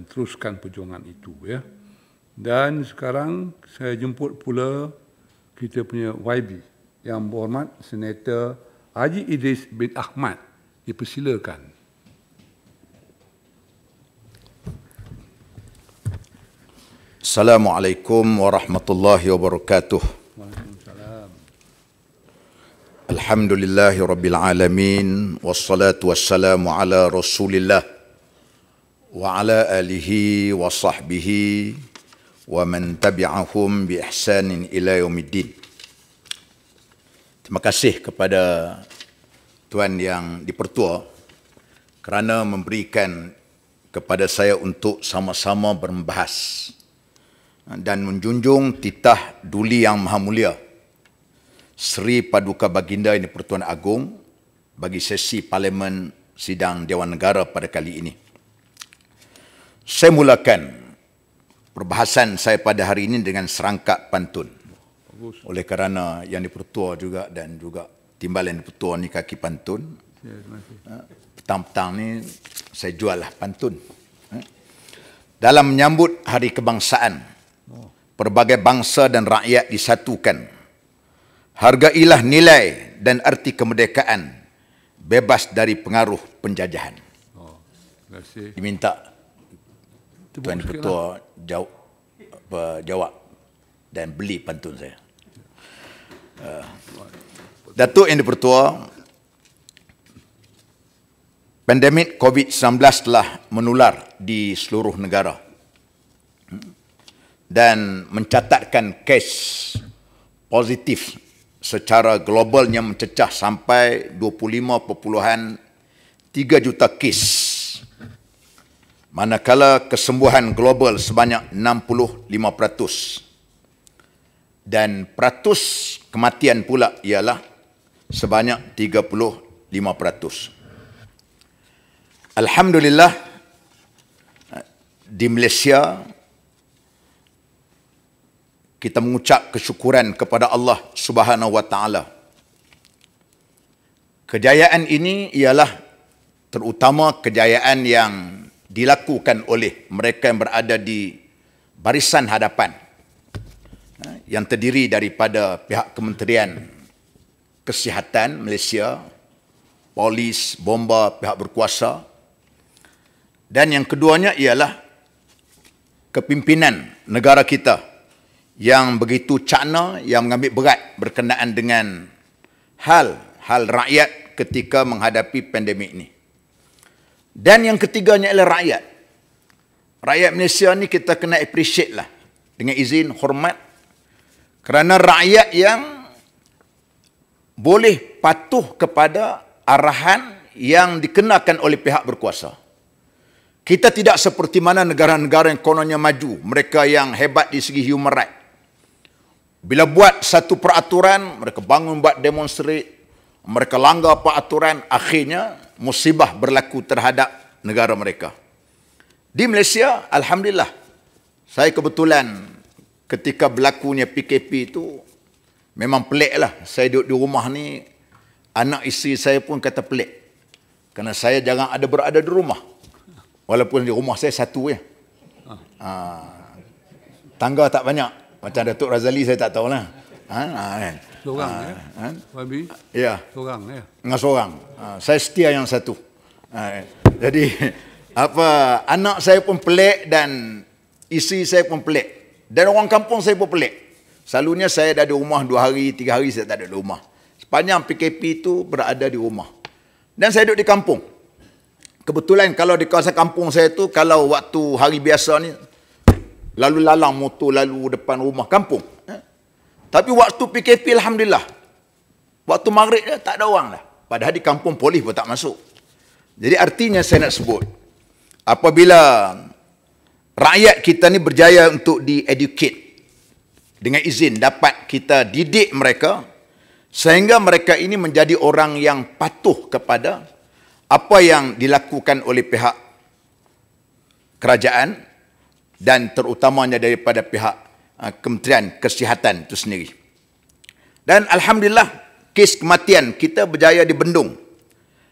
dan teruskan perjuangan itu ya. Dan sekarang saya jemput pula kita punya YB yang berhormat Senator Haji Idris bin Ahmad dipersilakan. Assalamualaikum warahmatullahi wabarakatuh. Alhamdulillahi Rabbil Alamin Wassalatu wassalamu ala Rasulillah وعلى آله وصحبه ومن تبعهم بإحسان إلى يوم الدين Terima kasih kepada Tuan yang dipertua kerana memberikan kepada saya untuk sama-sama berbahas dan menjunjung titah duli yang maha mulia Sri Paduka Baginda ini Pertuan Agong bagi sesi Parlimen Sidang Dewan Negara pada kali ini. Saya mulakan perbahasan saya pada hari ini dengan serangka pantun. Oleh kerana yang dipertua juga dan juga timbal yang dipertua ni kaki pantun. Ya, ha, petang-petang ni saya jual lah pantun. Ha. Dalam menyambut hari kebangsaan, oh. perbagai bangsa dan rakyat disatukan. Hargailah nilai dan arti kemerdekaan bebas dari pengaruh penjajahan. Oh, Diminta Tuan Ketua lah. jawab, apa, jawab dan beli pantun saya. Uh, Datuk Yang Dipertua, pandemik COVID-19 telah menular di seluruh negara dan mencatatkan kes positif secara globalnya mencecah sampai 25.3 juta kes manakala kesembuhan global sebanyak 65% dan peratus kematian pula ialah sebanyak 35%. Alhamdulillah di Malaysia kita mengucap kesyukuran kepada Allah Subhanahu wa taala. Kejayaan ini ialah terutama kejayaan yang dilakukan oleh mereka yang berada di barisan hadapan ha, yang terdiri daripada pihak Kementerian Kesihatan Malaysia, polis, bomba, pihak berkuasa. Dan yang keduanya ialah kepimpinan negara kita yang begitu cakna yang mengambil berat berkenaan dengan hal hal rakyat ketika menghadapi pandemik ini. Dan yang ketiganya ialah rakyat. Rakyat Malaysia ni kita kena appreciate lah. Dengan izin, hormat. Kerana rakyat yang boleh patuh kepada arahan yang dikenakan oleh pihak berkuasa. Kita tidak seperti mana negara-negara yang kononnya maju. Mereka yang hebat di segi human right. Bila buat satu peraturan, mereka bangun buat demonstrate. Mereka langgar peraturan, akhirnya musibah berlaku terhadap negara mereka. Di Malaysia, Alhamdulillah, saya kebetulan ketika berlakunya PKP itu, memang pelik lah. Saya duduk di rumah ni, anak isteri saya pun kata pelik. Kerana saya jangan ada berada di rumah. Walaupun di rumah saya satu ya. Ha, tangga tak banyak. Macam Datuk Razali saya tak tahulah. Ha, ha, kan seorang ah, ya. Kan? Wabi. Ya. Seorang ya. Dengan seorang. Ah, saya setia yang satu. Ah, eh. jadi apa anak saya pun pelik dan isteri saya pun pelik. Dan orang kampung saya pun pelik. Selalunya saya ada di rumah dua hari, tiga hari saya tak ada di rumah. Sepanjang PKP itu berada di rumah. Dan saya duduk di kampung. Kebetulan kalau di kawasan kampung saya tu kalau waktu hari biasa ni lalu lalang motor lalu depan rumah kampung. Tapi waktu PKP Alhamdulillah. Waktu maghrib dia tak ada orang lah. Padahal di kampung polis pun tak masuk. Jadi artinya saya nak sebut. Apabila rakyat kita ni berjaya untuk di-educate. Dengan izin dapat kita didik mereka. Sehingga mereka ini menjadi orang yang patuh kepada apa yang dilakukan oleh pihak kerajaan dan terutamanya daripada pihak Ah, Kementerian Kesihatan itu sendiri. Dan Alhamdulillah, kes kematian kita berjaya dibendung.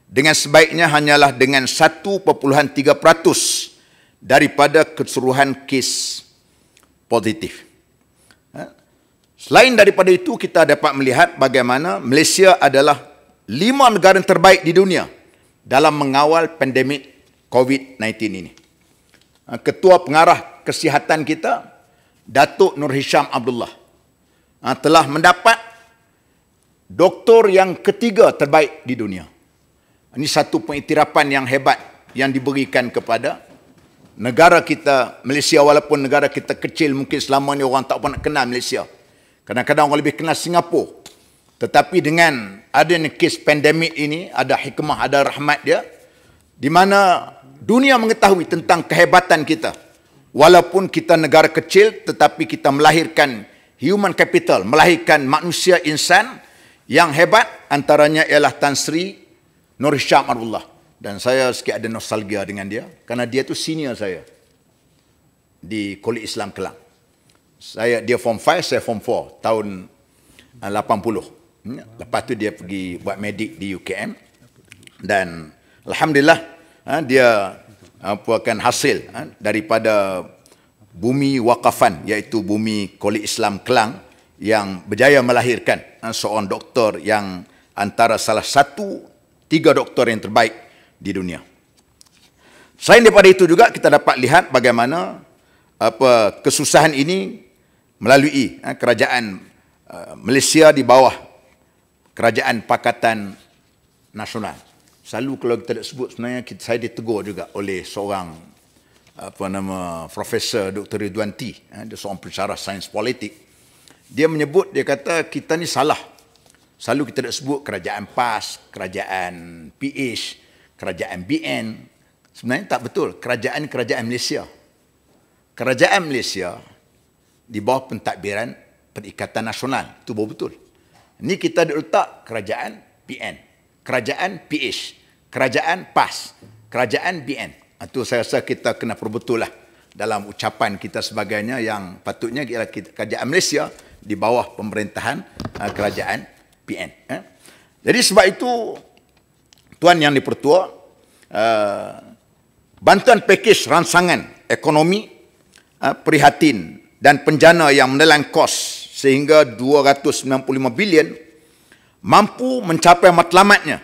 Dengan sebaiknya hanyalah dengan 1.3% daripada keseluruhan kes positif. Ha? Selain daripada itu, kita dapat melihat bagaimana Malaysia adalah lima negara terbaik di dunia dalam mengawal pandemik COVID-19 ini. Ha, Ketua Pengarah Kesihatan kita, Datuk Nur Hisham Abdullah ha, telah mendapat doktor yang ketiga terbaik di dunia. Ini satu pengiktirafan yang hebat yang diberikan kepada negara kita Malaysia walaupun negara kita kecil mungkin selama ini orang tak pernah kenal Malaysia. Kadang-kadang orang lebih kenal Singapura. Tetapi dengan ada ni kes pandemik ini, ada hikmah, ada rahmat dia. Di mana dunia mengetahui tentang kehebatan kita walaupun kita negara kecil tetapi kita melahirkan human capital, melahirkan manusia insan yang hebat antaranya ialah Tan Sri Nur Hisham Arullah. Dan saya sikit ada nostalgia dengan dia kerana dia tu senior saya di Kolej Islam Kelang. Saya dia form 5, saya form 4 tahun 80. Eh, hmm, lepas tu dia pergi buat medik di UKM dan alhamdulillah eh, dia merupakan hasil ha? daripada bumi wakafan iaitu bumi Kolej Islam Kelang yang berjaya melahirkan ha? seorang doktor yang antara salah satu tiga doktor yang terbaik di dunia. Selain daripada itu juga kita dapat lihat bagaimana apa kesusahan ini melalui ha? kerajaan uh, Malaysia di bawah kerajaan pakatan nasional selalu kalau kita nak sebut sebenarnya kita, saya ditegur juga oleh seorang apa nama profesor Dr Ridwanti eh, dia seorang pencara sains politik dia menyebut dia kata kita ni salah selalu kita nak sebut kerajaan PAS kerajaan PH kerajaan BN sebenarnya tak betul kerajaan kerajaan Malaysia kerajaan Malaysia di bawah pentadbiran Perikatan Nasional itu betul ni kita letak kerajaan PN kerajaan PH kerajaan PAS, kerajaan BN. Itu ah, saya rasa kita kena perbetul lah dalam ucapan kita sebagainya yang patutnya ialah kerajaan Malaysia di bawah pemerintahan ah, kerajaan PN. Eh. Jadi sebab itu, Tuan Yang Dipertua, ah, bantuan pakej ransangan ekonomi prihatin dan penjana yang menelan kos sehingga 295 bilion mampu mencapai matlamatnya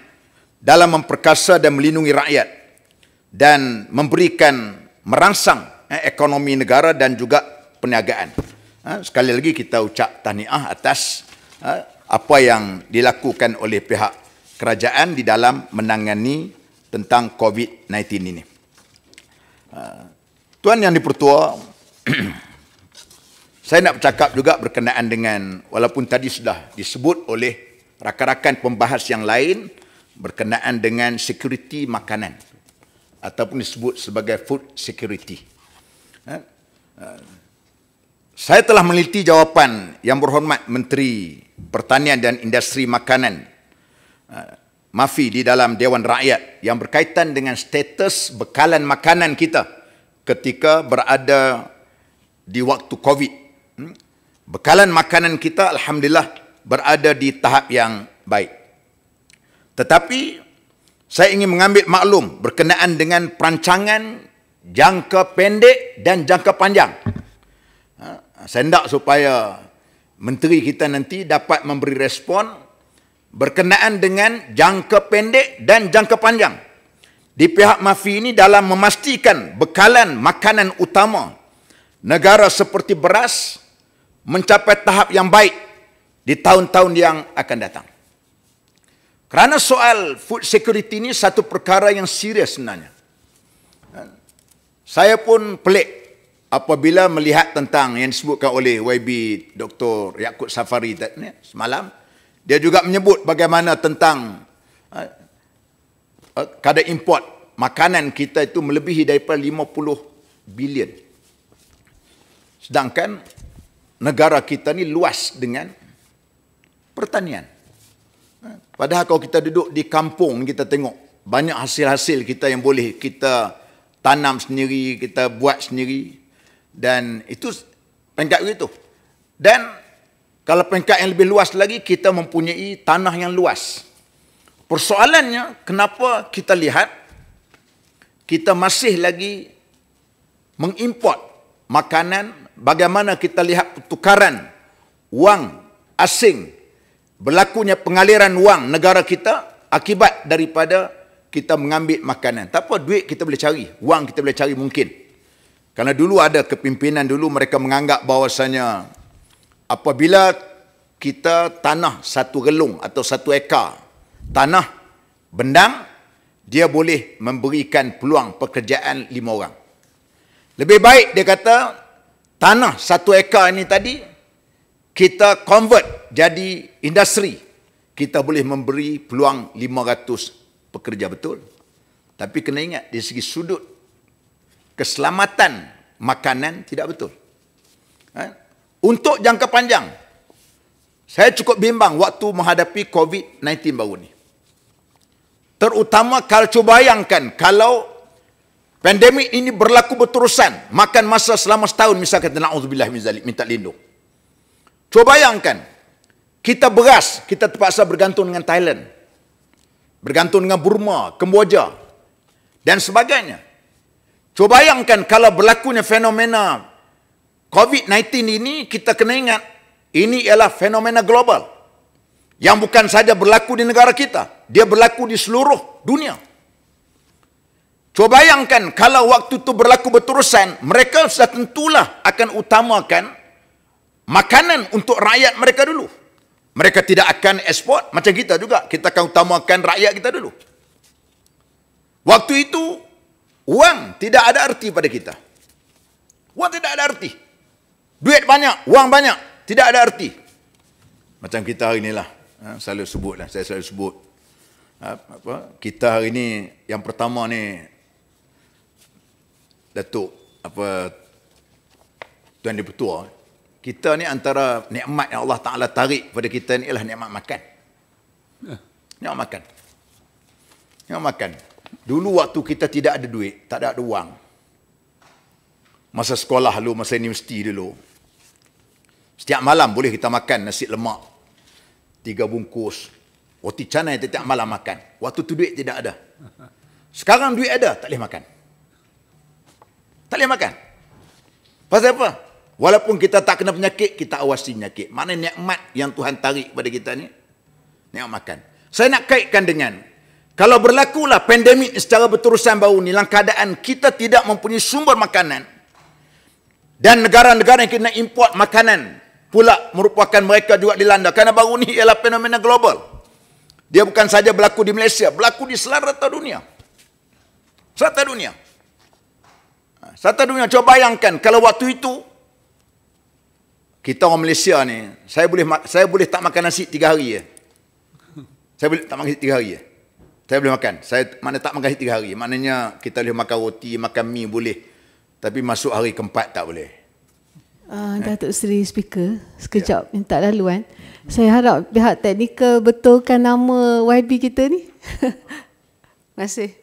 dalam memperkasa dan melindungi rakyat dan memberikan merangsang eh, ekonomi negara dan juga perniagaan. Eh, sekali lagi kita ucap tahniah atas eh, apa yang dilakukan oleh pihak kerajaan di dalam menangani tentang COVID-19 ini. Eh, Tuan Yang Dipertua, saya nak bercakap juga berkenaan dengan walaupun tadi sudah disebut oleh rakan-rakan pembahas yang lain, berkenaan dengan security makanan ataupun disebut sebagai food security. Ha? Ha. Saya telah meliti jawapan yang berhormat Menteri Pertanian dan Industri Makanan ha, Mafi di dalam Dewan Rakyat yang berkaitan dengan status bekalan makanan kita ketika berada di waktu COVID. Hmm? Bekalan makanan kita Alhamdulillah berada di tahap yang baik. Tetapi saya ingin mengambil maklum berkenaan dengan perancangan jangka pendek dan jangka panjang. Ha, saya hendak supaya menteri kita nanti dapat memberi respon berkenaan dengan jangka pendek dan jangka panjang. Di pihak mafi ini dalam memastikan bekalan makanan utama negara seperti beras mencapai tahap yang baik di tahun-tahun yang akan datang. Kerana soal food security ini satu perkara yang serius sebenarnya. Ha. Saya pun pelik apabila melihat tentang yang disebutkan oleh YB Dr. Yakut Safari tadi semalam. Dia juga menyebut bagaimana tentang ha, ha, kadar import makanan kita itu melebihi daripada 50 bilion. Sedangkan negara kita ni luas dengan pertanian. Padahal kalau kita duduk di kampung kita tengok banyak hasil-hasil kita yang boleh kita tanam sendiri, kita buat sendiri dan itu peringkat itu. Dan kalau peringkat yang lebih luas lagi kita mempunyai tanah yang luas. Persoalannya kenapa kita lihat kita masih lagi mengimport makanan bagaimana kita lihat pertukaran wang asing berlakunya pengaliran wang negara kita akibat daripada kita mengambil makanan. Tak apa, duit kita boleh cari. Wang kita boleh cari mungkin. Karena dulu ada kepimpinan dulu mereka menganggap bahawasanya apabila kita tanah satu gelung atau satu ekar tanah bendang dia boleh memberikan peluang pekerjaan lima orang. Lebih baik dia kata tanah satu ekar ini tadi kita convert jadi industri, kita boleh memberi peluang 500 pekerja betul. Tapi kena ingat di segi sudut keselamatan makanan tidak betul. Ha? Untuk jangka panjang, saya cukup bimbang waktu menghadapi COVID-19 baru ini. Terutama kalau cuba bayangkan kalau pandemik ini berlaku berterusan, makan masa selama setahun misalkan kita na'udzubillah minta lindung. Cuba bayangkan, kita beras, kita terpaksa bergantung dengan Thailand. Bergantung dengan Burma, Kemboja dan sebagainya. Cuba bayangkan kalau berlakunya fenomena COVID-19 ini, kita kena ingat ini ialah fenomena global. Yang bukan saja berlaku di negara kita, dia berlaku di seluruh dunia. Cuba bayangkan kalau waktu itu berlaku berterusan, mereka sudah tentulah akan utamakan makanan untuk rakyat mereka dulu. Mereka tidak akan ekspor macam kita juga. Kita akan utamakan rakyat kita dulu. Waktu itu, wang tidak ada arti pada kita. Wang tidak ada arti. Duit banyak, wang banyak. Tidak ada arti. Macam kita hari inilah. Ha, selalu sebut lah. Saya selalu sebut. Ha, apa? Kita hari ini, yang pertama ni, Datuk, apa, Tuan Deputua, kita ni antara nikmat yang Allah Ta'ala tarik pada kita ni ialah nikmat makan. Ya. Nikmat makan. Nikmat makan. Dulu waktu kita tidak ada duit, tak ada duang. Masa sekolah dulu, masa universiti dulu. Setiap malam boleh kita makan nasi lemak. Tiga bungkus. Roti canai setiap malam makan. Waktu tu duit tidak ada. Sekarang duit ada, tak boleh makan. Tak boleh makan. Pasal apa? Walaupun kita tak kena penyakit, kita awasi penyakit. Mana nikmat yang Tuhan tarik pada kita ni? Nikmat makan. Saya nak kaitkan dengan kalau berlakulah pandemik secara berterusan baru ni, dalam keadaan kita tidak mempunyai sumber makanan dan negara-negara yang kena import makanan pula merupakan mereka juga dilanda. Karena baru ni ialah fenomena global. Dia bukan saja berlaku di Malaysia, berlaku di seluruh rata dunia. Serata dunia. Ha, Serata dunia. Coba bayangkan kalau waktu itu kita orang Malaysia ni, saya boleh saya boleh tak makan nasi tiga hari je. Ya? Saya boleh tak makan nasi tiga hari je. Ya? Saya boleh makan. Saya mana tak makan nasi tiga hari. Maknanya kita boleh makan roti, makan mie boleh. Tapi masuk hari keempat tak boleh. Uh, Datuk eh. Seri Speaker, sekejap ya. minta lalu kan. Saya harap pihak teknikal betulkan nama YB kita ni. Masih.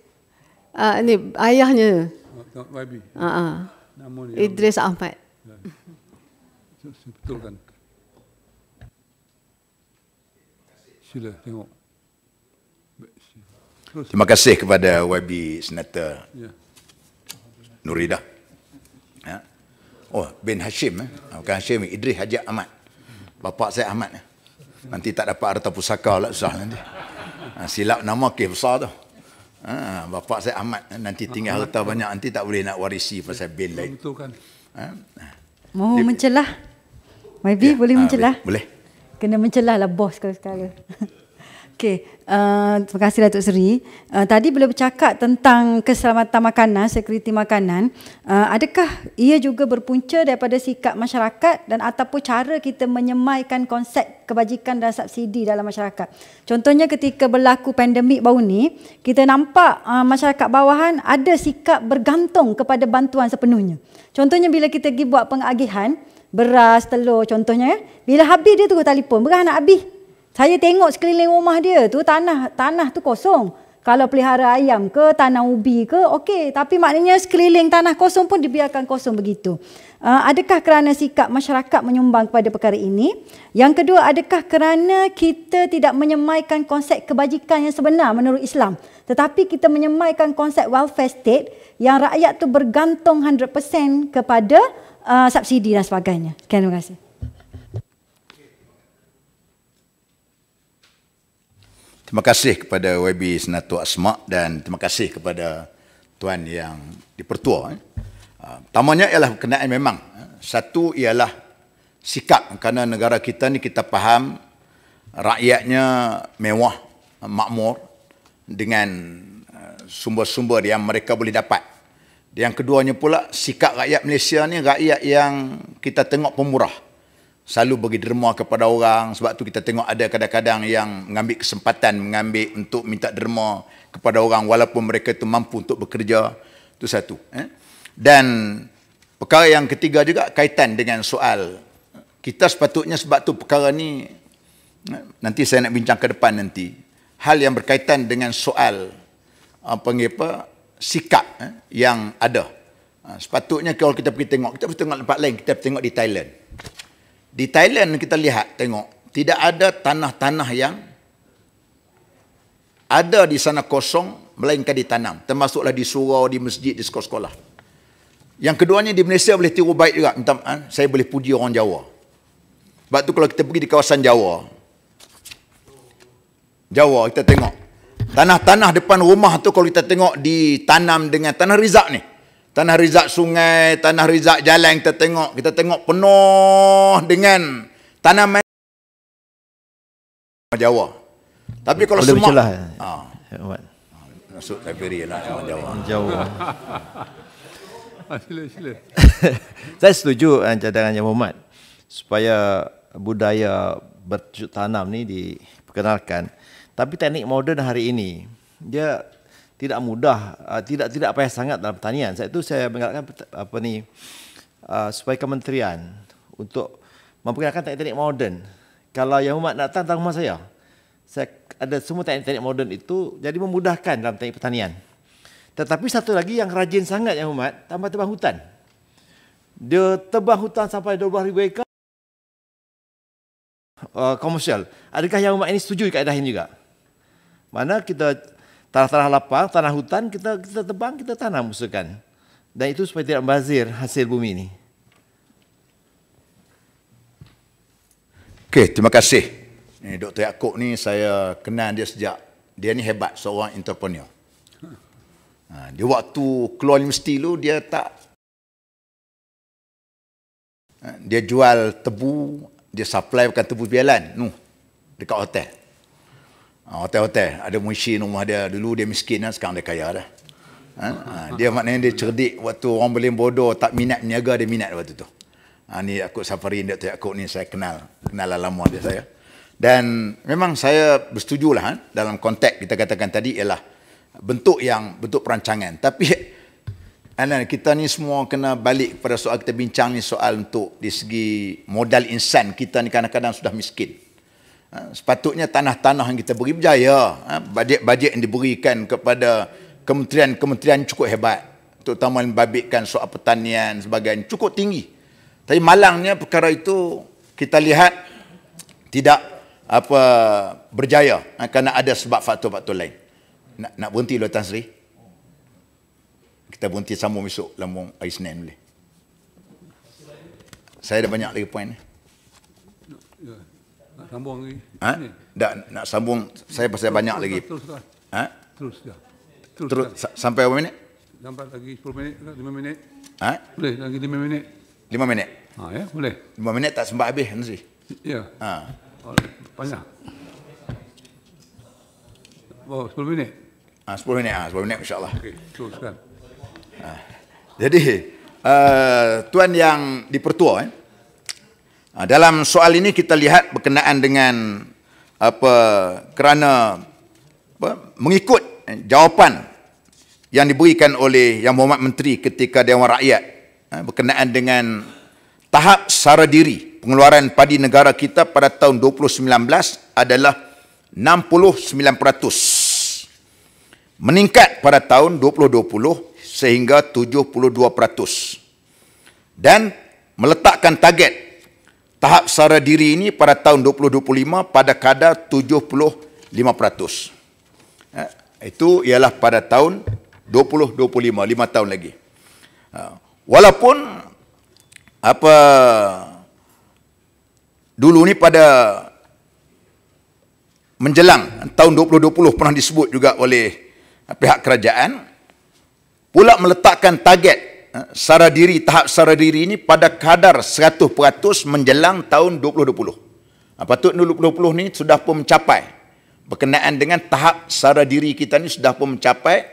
Uh, ni ayahnya. YB. Uh, uh. Idris Ahmad. Betul Sila tengok. Terima kasih kepada YB Senator ya. Nurida. Ya. Oh, Ben Hashim. Eh? Bukan Hashim, Idris Haji Ahmad. bapa saya Ahmad. Eh? Nanti tak dapat harta pusaka lah susah nanti. Ha, silap nama kes besar tu. Ha, bapa saya Ahmad. Eh. Nanti tinggal harta banyak. Nanti tak boleh nak warisi pasal Ben lain. Betul kan? Ha? Mohon mencelah. Maybe yeah, boleh ah, mencelah. Uh, boleh. Kena mencelah lah bos kalau sekala Okay, uh, terima kasih Datuk Seri. Uh, tadi bila bercakap tentang keselamatan makanan, sekuriti makanan, uh, adakah ia juga berpunca daripada sikap masyarakat dan ataupun cara kita menyemaikan konsep kebajikan dan subsidi dalam masyarakat? Contohnya ketika berlaku pandemik baru ni, kita nampak uh, masyarakat bawahan ada sikap bergantung kepada bantuan sepenuhnya. Contohnya bila kita pergi buat pengagihan, beras, telur contohnya. Ya. Bila habis dia tunggu telefon, beras nak habis. Saya tengok sekeliling rumah dia tu tanah tanah tu kosong. Kalau pelihara ayam ke tanah ubi ke okey tapi maknanya sekeliling tanah kosong pun dibiarkan kosong begitu. Ah, adakah kerana sikap masyarakat menyumbang kepada perkara ini? Yang kedua, adakah kerana kita tidak menyemaikan konsep kebajikan yang sebenar menurut Islam? Tetapi kita menyemaikan konsep welfare state yang rakyat tu bergantung 100% kepada uh, subsidi dan sebagainya. Terima kasih. Terima kasih kepada YB Senatu Asma dan terima kasih kepada tuan yang dipertua. Eh. Ah, pertamanya ialah berkenaan memang. Eh. Satu ialah sikap kerana negara kita ni kita faham rakyatnya mewah, makmur dengan eh, sumber-sumber yang mereka boleh dapat. Yang keduanya pula sikap rakyat Malaysia ni rakyat yang kita tengok pemurah selalu bagi derma kepada orang sebab tu kita tengok ada kadang-kadang yang mengambil kesempatan mengambil untuk minta derma kepada orang walaupun mereka itu mampu untuk bekerja itu satu eh. dan perkara yang ketiga juga kaitan dengan soal kita sepatutnya sebab tu perkara ni eh, nanti saya nak bincang ke depan nanti hal yang berkaitan dengan soal eh, apa apa sikap eh, yang ada sepatutnya kalau kita pergi tengok kita pergi tengok tempat lain kita pergi tengok di Thailand di Thailand kita lihat, tengok. Tidak ada tanah-tanah yang ada di sana kosong, melainkan ditanam. Termasuklah di surau, di masjid, di sekolah-sekolah. Yang keduanya di Malaysia boleh tiru baik juga. Entah ha? saya boleh puji orang Jawa. Sebab tu kalau kita pergi di kawasan Jawa, Jawa kita tengok. Tanah-tanah depan rumah tu kalau kita tengok ditanam dengan tanah rizak ni. Tanah Rizak sungai, tanah rizab jalan kita tengok. Kita tengok penuh dengan tanaman Jawa. Tapi kalau Boleh semak... Boleh bercelah. Eh? Ah. Ya, Masuk ah. Siberia ya, lah, Jawa. Jawa. Saya setuju dengan cadangan yang Muhammad. Supaya budaya bercucuk tanam ni diperkenalkan. Tapi teknik moden hari ini, dia tidak mudah uh, tidak tidak payah sangat dalam pertanian Saya itu saya mengatakan apa ni uh, supaya kementerian untuk memperkenalkan teknik-teknik moden kalau yang umat datang datang rumah saya saya ada semua teknik-teknik moden itu jadi memudahkan dalam teknik pertanian tetapi satu lagi yang rajin sangat yang umat tambah tebang hutan dia tebang hutan sampai 12 ribu ekar uh, komersial. Adakah yang umat ini setuju kaedah ini juga? Mana kita tanah-tanah lapang, tanah hutan kita kita tebang, kita tanam usahakan. Dan itu supaya tidak membazir hasil bumi ini. Okey, terima kasih. Ini eh, Dr. Yaakob ni saya kenal dia sejak dia ni hebat seorang entrepreneur. Ha, dia waktu keluar universiti tu dia tak ha, dia jual tebu, dia supply bukan tebu bialan, nu dekat hotel. Ah, hotel-hotel ada munshi rumah dia dulu dia miskin dah sekarang dia kaya dah ha? ha? dia maknanya dia cerdik waktu orang beli bodoh tak minat niaga dia minat waktu tu ha, ni aku safari dia tu aku ni saya kenal kenal lama dia saya dan memang saya bersetuju lah ha? dalam konteks kita katakan tadi ialah bentuk yang bentuk perancangan tapi Alan, kita ni semua kena balik pada soal kita bincang ni soal untuk di segi modal insan kita ni kadang-kadang sudah miskin. Ah, sepatutnya tanah-tanah yang kita beri berjaya. Bajet-bajet ah, yang diberikan kepada kementerian-kementerian cukup hebat. Terutama yang membabitkan soal pertanian sebagainya. Cukup tinggi. Tapi malangnya perkara itu kita lihat tidak apa berjaya. Ah, kerana ada sebab faktor-faktor lain. Nak, nak berhenti dulu Tan Sri? Kita berhenti sambung besok lambung hari Senin boleh. Saya ada banyak lagi poin ni. Ya. Ah, sambung lagi. Ha? Tak, nak sambung, saya pasal terus, banyak terus, lagi. Terus, ha? terus. Terus, terus. Terus, sampai berapa minit? Sampai lagi 10 minit, 5 minit. Ha? Boleh, lagi 5 minit. 5 minit? Ha, ya, boleh. 5 minit tak sempat habis, nanti. Ya. Ha. Oh, banyak. Oh, 10 minit. Ha, 10 minit, ha, 10 minit insyaAllah. Okey, teruskan. Ha. Jadi, uh, tuan yang dipertua, eh, Ah, dalam soal ini kita lihat berkenaan dengan apa kerana apa, mengikut eh, jawapan yang diberikan oleh Yang Muhammad Menteri ketika Dewan Rakyat ah, berkenaan dengan tahap sara diri pengeluaran padi negara kita pada tahun 2019 adalah 69% meningkat pada tahun 2020 sehingga 72% dan meletakkan target tahap sara diri ini pada tahun 2025 pada kadar 75%. Ha, itu ialah pada tahun 2025, 5 tahun lagi. Ha, walaupun apa dulu ni pada menjelang tahun 2020 pernah disebut juga oleh pihak kerajaan pula meletakkan target 75% Eh, sara diri, tahap sara diri ini pada kadar 100% menjelang tahun 2020. Ah, patut 2020 ni sudah pun mencapai berkenaan dengan tahap sara diri kita ni sudah pun mencapai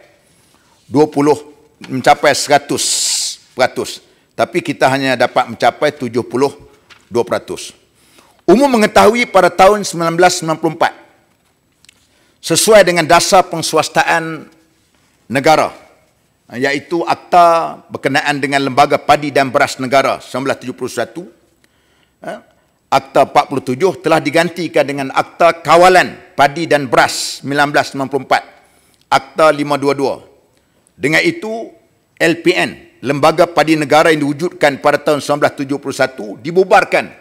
20 mencapai 100%. Tapi kita hanya dapat mencapai 72%. Umum mengetahui pada tahun 1994 sesuai dengan dasar pengswastaan negara iaitu akta berkenaan dengan lembaga padi dan beras negara 1971 akta 47 telah digantikan dengan akta kawalan padi dan beras 1994 akta 522 dengan itu LPN lembaga padi negara yang diwujudkan pada tahun 1971 dibubarkan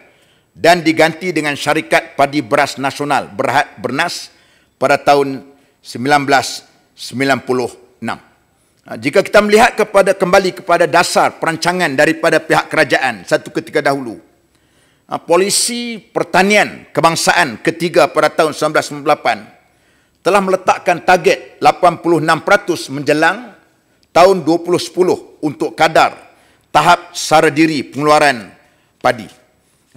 dan diganti dengan syarikat padi beras nasional berhad bernas pada tahun 1996 Ha, jika kita melihat kepada kembali kepada dasar perancangan daripada pihak kerajaan satu ketika dahulu ha, polisi pertanian kebangsaan ketiga pada tahun 1998 telah meletakkan target 86% menjelang tahun 2010 untuk kadar tahap sara diri pengeluaran padi.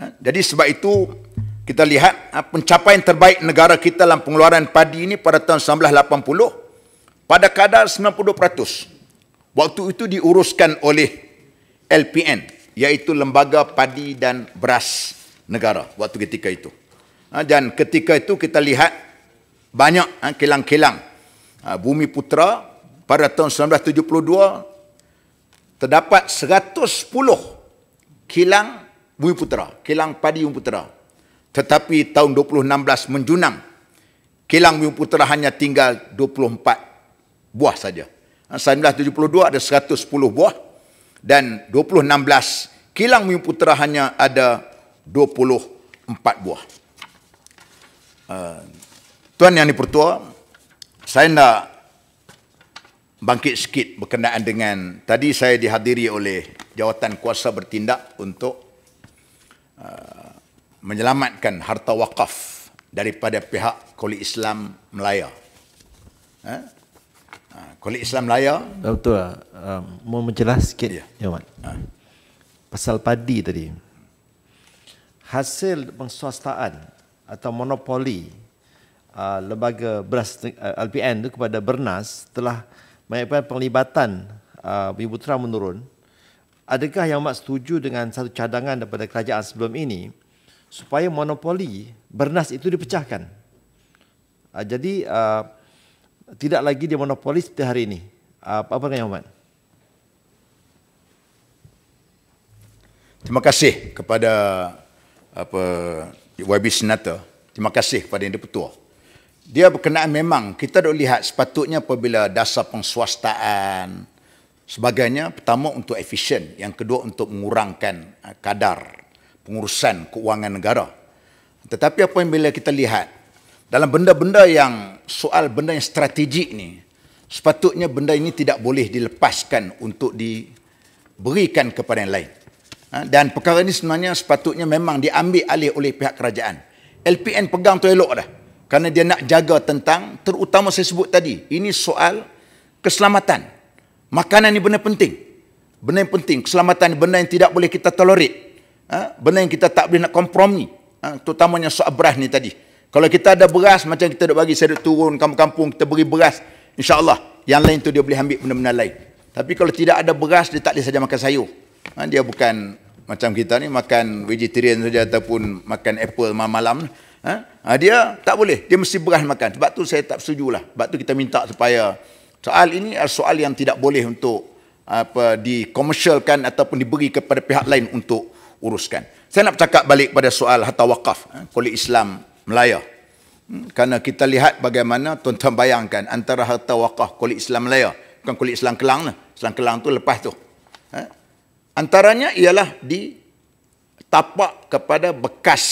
Ha, jadi sebab itu kita lihat pencapaian terbaik negara kita dalam pengeluaran padi ini pada tahun 1980 pada kadar 92% waktu itu diuruskan oleh LPN iaitu Lembaga Padi dan Beras Negara waktu ketika itu. Ha, dan ketika itu kita lihat banyak ha, kilang-kilang ha, Bumi Putra pada tahun 1972 terdapat 110 kilang Bumi Putra, kilang padi Bumi Putra. Tetapi tahun 2016 menjunang kilang Bumi Putra hanya tinggal 24 buah saja. 1972 ha, ada 110 buah dan 2016 kilang Mui Putera hanya ada 24 buah. Ha, tuan Yang Dipertua, saya nak bangkit sikit berkenaan dengan tadi saya dihadiri oleh jawatan kuasa bertindak untuk ha, menyelamatkan harta wakaf daripada pihak Koli Islam Melayu. Kolej Islam Melaya. Betul. Lah. Um, mau menjelaskan sikit ya, ya Wan. Ha. Pasal padi tadi. Hasil pengswastaan atau monopoli uh, lembaga beras uh, LPN itu kepada Bernas telah menyebabkan penglibatan uh, Ibu menurun. Adakah yang Mak setuju dengan satu cadangan daripada kerajaan sebelum ini supaya monopoli Bernas itu dipecahkan? Uh, jadi uh, tidak lagi dia monopoli seperti hari ini. Ah, apa apa yang Ahmad? Terima kasih kepada apa YB Senator. Terima kasih kepada yang dipertua. Dia berkenaan memang kita dok lihat sepatutnya apabila dasar pengswastaan sebagainya pertama untuk efisien, yang kedua untuk mengurangkan eh, kadar pengurusan kewangan negara. Tetapi apa yang bila kita lihat dalam benda-benda yang soal benda yang strategik ni sepatutnya benda ini tidak boleh dilepaskan untuk diberikan kepada yang lain ha, dan perkara ini sebenarnya sepatutnya memang diambil alih oleh pihak kerajaan LPN pegang tu elok dah kerana dia nak jaga tentang terutama saya sebut tadi ini soal keselamatan makanan ini benda penting benda yang penting keselamatan ini benda yang tidak boleh kita tolerate ha, benda yang kita tak boleh nak kompromi ha, terutamanya soal beras ni tadi kalau kita ada beras macam kita duk bagi saya duk turun kampung-kampung kita beri beras, insyaallah yang lain tu dia boleh ambil benda-benda lain. Tapi kalau tidak ada beras dia tak boleh saja makan sayur. Ha, dia bukan macam kita ni makan vegetarian saja ataupun makan apple malam-malam. Ha? ha dia tak boleh. Dia mesti beras makan. Sebab tu saya tak setujulah. Sebab tu kita minta supaya soal ini adalah soal yang tidak boleh untuk apa dikomersialkan ataupun diberi kepada pihak lain untuk uruskan. Saya nak cakap balik pada soal hatta wakaf. Ha? Islam Melaya. Karena kita lihat bagaimana tuan-tuan bayangkan antara harta wakaf kulit Islam Melaya. Bukan kulit Islam Kelang. Lah. Islam Kelang tu lepas tu. Ha? Antaranya ialah di tapak kepada bekas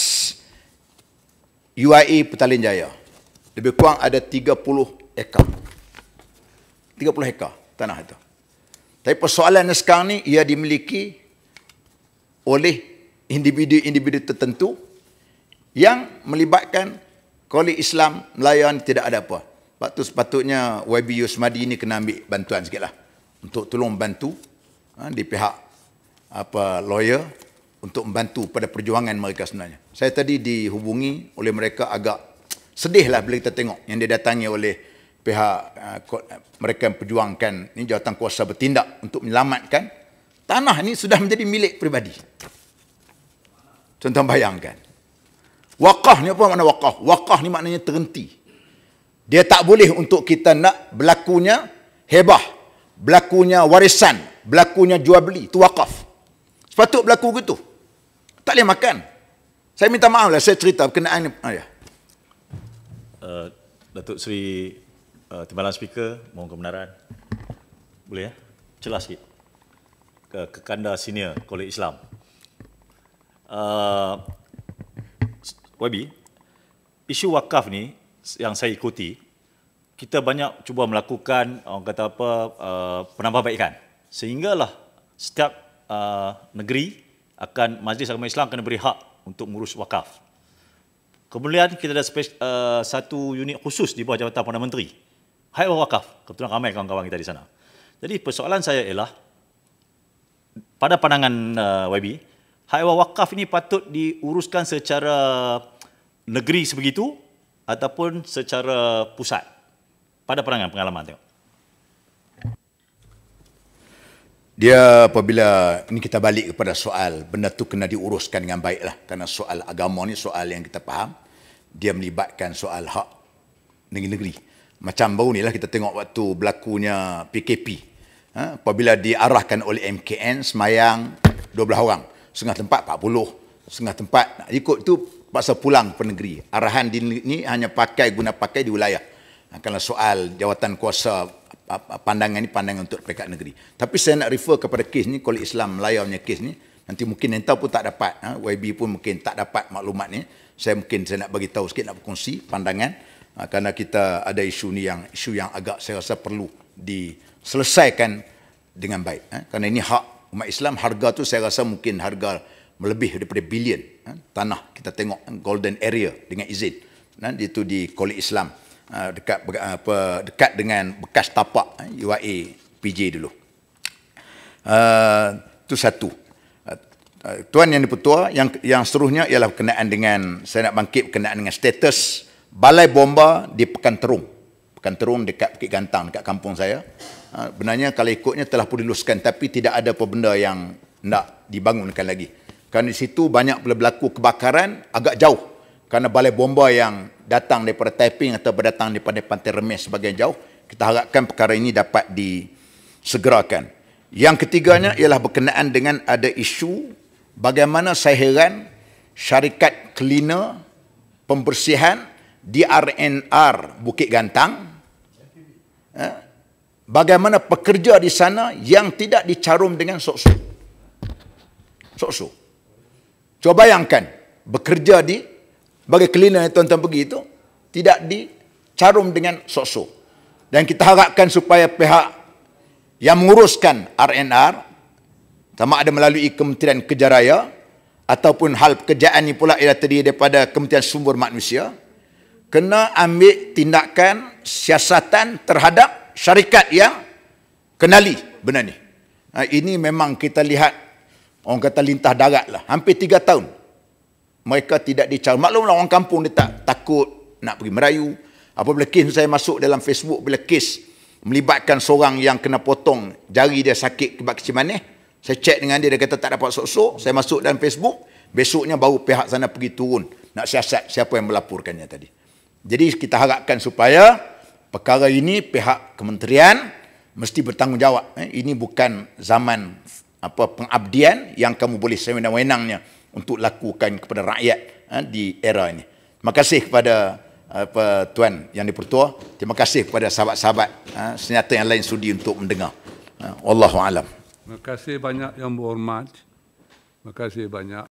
UIA e Petaling Jaya. Lebih kurang ada 30 ekar. 30 ekar tanah itu. Tapi persoalan sekarang ni ia dimiliki oleh individu-individu tertentu yang melibatkan kolej Islam Melayu tidak ada apa. Sebab tu sepatutnya YB Yusmadi ini kena ambil bantuan sikitlah untuk tolong bantu ha, di pihak apa lawyer untuk membantu pada perjuangan mereka sebenarnya. Saya tadi dihubungi oleh mereka agak sedihlah bila kita tengok yang didatangi oleh pihak uh, mereka yang perjuangkan ini jawatan kuasa bertindak untuk menyelamatkan tanah ini sudah menjadi milik peribadi. Contoh bayangkan. Waqah ni apa makna waqah? Waqah ni maknanya terhenti. Dia tak boleh untuk kita nak berlakunya hebah, berlakunya warisan, berlakunya jual beli. Itu waqaf. Sepatut berlaku gitu. Tak boleh makan. Saya minta maaf lah, saya cerita berkenaan ni. Ah, ya. Uh, Datuk Seri uh, Timbalan Speaker, mohon kebenaran. Boleh ya? Jelas sikit. Ke Kekanda Senior, Kolej Islam. Uh, YB, isu wakaf ni yang saya ikuti, kita banyak cuba melakukan orang kata apa uh, penambahbaikan. Sehinggalah setiap uh, negeri akan Majlis Agama Islam kena beri hak untuk mengurus wakaf. Kemudian kita ada spes, uh, satu unit khusus di bawah Jabatan Perdana Menteri. Hai wakaf. Kebetulan ramai kawan-kawan kita di sana. Jadi persoalan saya ialah pada pandangan uh, YB, haiwan wakaf ini patut diuruskan secara negeri sebegitu ataupun secara pusat? Pada pandangan pengalaman tengok. Dia apabila ini kita balik kepada soal benda tu kena diuruskan dengan baiklah kerana soal agama ni soal yang kita faham dia melibatkan soal hak negeri-negeri. Macam baru ni lah kita tengok waktu berlakunya PKP. Ha? Apabila diarahkan oleh MKN semayang 12 orang setengah tempat 40, setengah tempat nak ikut tu pasal pulang ke negeri. Arahan di ni hanya pakai guna pakai di wilayah. Ha, kalau soal jawatan kuasa pandangan ini pandangan untuk pekat negeri. Tapi saya nak refer kepada kes ni, Kolej Islam Melayu punya kes ni, nanti mungkin entah pun tak dapat, ha? YB pun mungkin tak dapat maklumat ni. Saya mungkin saya nak bagi tahu sikit nak berkongsi pandangan ha? kerana kita ada isu ni yang isu yang agak saya rasa perlu diselesaikan dengan baik. Ha? Kerana ini hak umat Islam harga tu saya rasa mungkin harga melebih daripada bilion ha? tanah kita tengok ha? golden area dengan izin ha? itu di Kolej Islam ha? dekat apa dekat dengan bekas tapak ha? UIA e, PJ dulu. itu ha? uh, satu. Ha? Tuan yang dipertua, yang yang seterusnya ialah berkenaan dengan saya nak bangkit berkenaan dengan status balai bomba di Pekan Terung. Pekan Terung dekat Bukit Gantang dekat kampung saya. Ha, benarnya kalau ikutnya telah pun diluluskan tapi tidak ada apa benda yang nak dibangunkan lagi. Kerana di situ banyak pula berlaku kebakaran agak jauh. Kerana balai bomba yang datang daripada Taiping atau berdatang daripada Pantai Remis sebagian jauh. Kita harapkan perkara ini dapat disegerakan. Yang ketiganya ialah berkenaan dengan ada isu bagaimana saya heran syarikat cleaner pembersihan di RNR Bukit Gantang Ha? bagaimana pekerja di sana yang tidak dicarum dengan sok-sok. Sok-sok. Cuba bayangkan, bekerja di, bagi cleaner yang tuan-tuan pergi itu, tidak dicarum dengan sok-sok. Dan kita harapkan supaya pihak yang menguruskan RNR, sama ada melalui Kementerian Kejaraya, ataupun hal pekerjaan ini pula ialah terdiri daripada Kementerian Sumber Manusia, kena ambil tindakan siasatan terhadap syarikat yang kenali benda ni. Ha, ini memang kita lihat orang kata lintah darat lah. Hampir tiga tahun mereka tidak dicara. Maklumlah orang kampung dia tak takut nak pergi merayu. Apabila kes saya masuk dalam Facebook, bila kes melibatkan seorang yang kena potong jari dia sakit kebab kecil manis. Saya cek dengan dia, dia kata tak dapat sok-sok. Saya masuk dalam Facebook, besoknya baru pihak sana pergi turun nak siasat siapa yang melaporkannya tadi. Jadi kita harapkan supaya perkara ini pihak kementerian mesti bertanggungjawab. Eh, ini bukan zaman apa pengabdian yang kamu boleh sewenang-wenangnya untuk lakukan kepada rakyat eh, di era ini. Terima kasih kepada apa, Tuan Yang Dipertua. Terima kasih kepada sahabat-sahabat eh, senyata yang lain sudi untuk mendengar. Allahu alam. Terima kasih banyak yang berhormat. Terima kasih banyak.